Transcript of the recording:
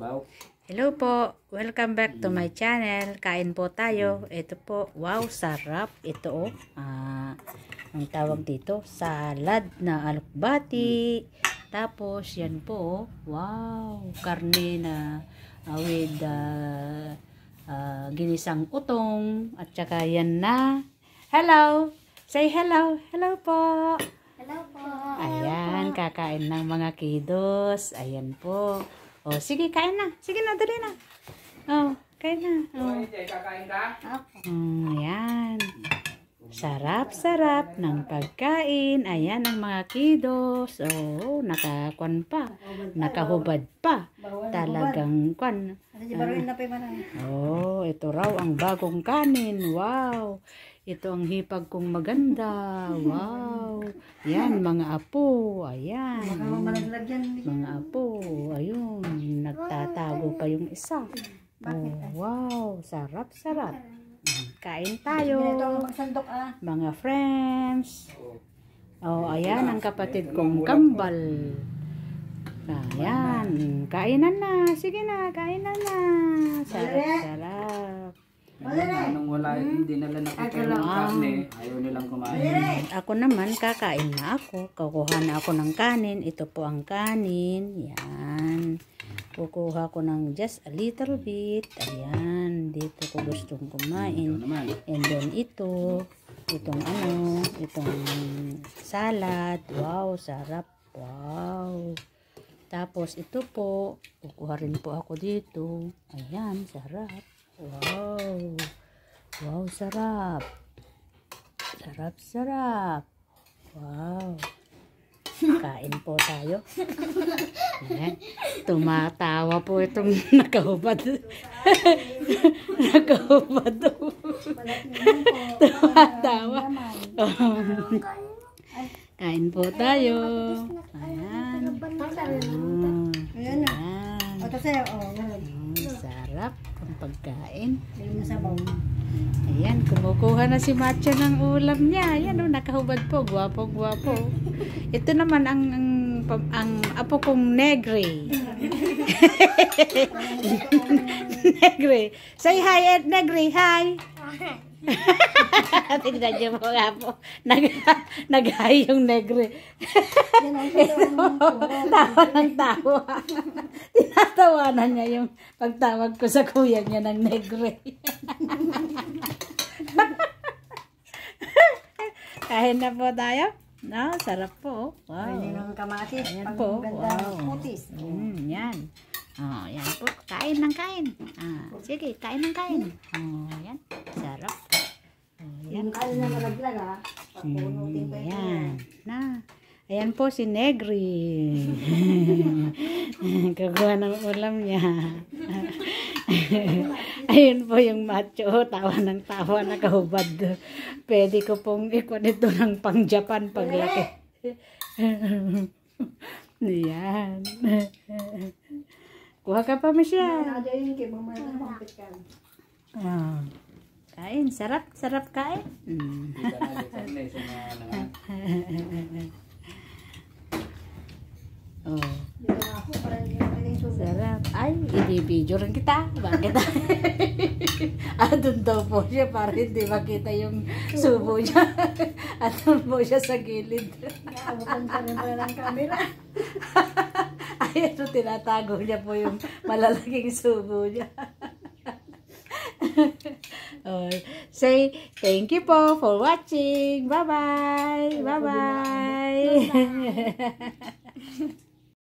Wow. Hello po. Welcome back to my mm. channel. Kain po tayo. Ito po. Wow, sarap. Ito oh. Ah, ang tawag dito, salad na alukbati. Tapos yan po. Oh. Wow, karne na uh, with uh, uh, ginisang utong at saka yan na. Hello. Say hello. Hello po. Hello po. Ayan, kakain ng mga kidos. Ayan po. Oh, sige, kain na. Sige na, dali na. Oh, kain na. Oh. Kakain ka? Mm, ayan. Sarap-sarap ng pagkain. Ayan ang mga kidos. Oh, nakakuan pa. Nakahubad pa. Talagang kuan. Uh, oh, ito raw ang bagong kanin. Wow. Ito ang hipag kong maganda. Wow. Yan, mga apo. Ayan. Mga apo. Ayun. Nagtatago pa yung isa. Oh, wow. Sarap, sarap. Kain tayo. Ah. Mga friends. Oh, ayan ang kapatid kong kambal. Ayan. Kainan na. Sige na, kainan na. Sarap, sarap. Ayan wala, hmm? hindi nila nakita yung karne, ah. ayaw nilang kumain. Ako naman, kakain na ako. Kukuha na ako ng kanin. Ito po ang kanin. Yan. Kukuha ko ng just a little bit. Ayan. Dito ko gustong kumain. And then ito, itong ano, itong salad. Wow, sarap. Wow. Tapos ito po, kukuha rin po ako dito. Ayan, sarap. Wow. Wow, sarap. Sarap, sarap. Wow. Kain po tayo. Ayan. Tumatawa po itong nakahubad. nakahubad. Tumatawa. Kain po tayo. Ayan. Ayan. Ayan. Sarap ang pagkain. Ayan. Sarap ang pagkain. Ayan, kumukuha na si Matcha ng ulam niya. Ayan, oh, nakahubad po. Gwapo, gwapo. Ito naman ang, ang, ang apo kong negre. negre. Say hi, Ed. Negre, hi. Tignan niyo po nga po. Nag, nag yung negre. Ito, tawa ng tawa. Tinatawanan niya yung pagtawag ko sa kuya niya ng negre. Kain na po tayo. No, sarap po. Wow. Pwede ng kamatis. Ayan po. Wow. Putis. Mm, yan. Oh, yan po. Kain ng kain. Ah, sige, kain ng kain. Oh, yan. Sarap. Oh, yan. Yung kain na malaglag ha. Pagpunutin mm, yan. Na. Ayan po si Negri. Kagawa ng ulam niya. Ayun po yung macho, tawa ng tawa, nakahubad. Pwede ko pong ikwan ito ng pang Japan paglaki. Ayan. Kuha ka pa, Michelle. Ah. Kain, sarap, sarap kain. Mm. oh. Masarap. Ay, i-video rin kita. Bakit? Andun daw po siya para hindi makita yung subo niya. Andun po siya sa gilid. Naabutan ka rin ng camera. Ay, ano, tinatago niya po yung malalaking subo niya. oh, say thank you po for watching. Bye-bye. Bye-bye.